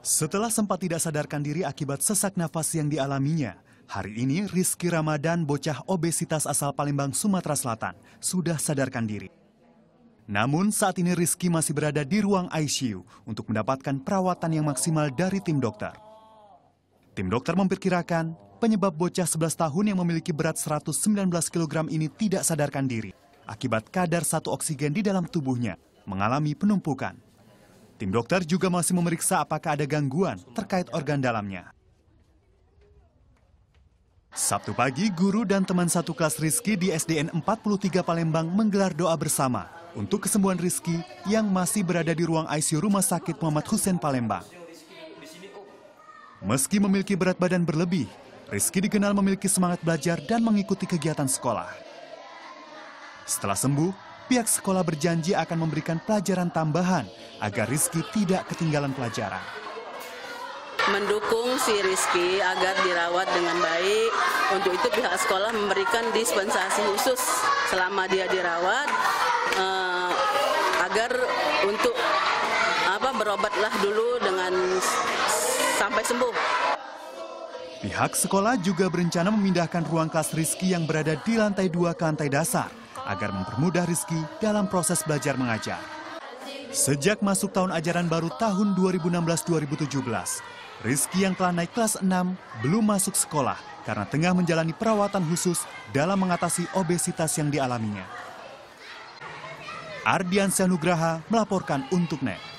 Setelah sempat tidak sadarkan diri akibat sesak nafas yang dialaminya, hari ini Rizky Ramadan, bocah obesitas asal Palembang, Sumatera Selatan, sudah sadarkan diri. Namun saat ini Rizky masih berada di ruang ICU untuk mendapatkan perawatan yang maksimal dari tim dokter. Tim dokter memperkirakan penyebab bocah 11 tahun yang memiliki berat 119 kg ini tidak sadarkan diri akibat kadar satu oksigen di dalam tubuhnya mengalami penumpukan. Tim dokter juga masih memeriksa apakah ada gangguan terkait organ dalamnya. Sabtu pagi, guru dan teman satu kelas Rizky di SDN 43 Palembang menggelar doa bersama untuk kesembuhan Rizky yang masih berada di ruang ICU Rumah Sakit Muhammad Hussein Palembang. Meski memiliki berat badan berlebih, Rizky dikenal memiliki semangat belajar dan mengikuti kegiatan sekolah. Setelah sembuh, pihak sekolah berjanji akan memberikan pelajaran tambahan agar Rizky tidak ketinggalan pelajaran. Mendukung si Rizky agar dirawat dengan baik, untuk itu pihak sekolah memberikan dispensasi khusus selama dia dirawat eh, agar untuk apa berobatlah dulu dengan sampai sembuh. Pihak sekolah juga berencana memindahkan ruang kelas Rizky yang berada di lantai dua ke lantai dasar agar mempermudah Rizky dalam proses belajar mengajar. Sejak masuk tahun ajaran baru tahun 2016-2017, Rizky yang telah naik kelas 6 belum masuk sekolah karena tengah menjalani perawatan khusus dalam mengatasi obesitas yang dialaminya. Ardian Nugraha melaporkan untuk NET.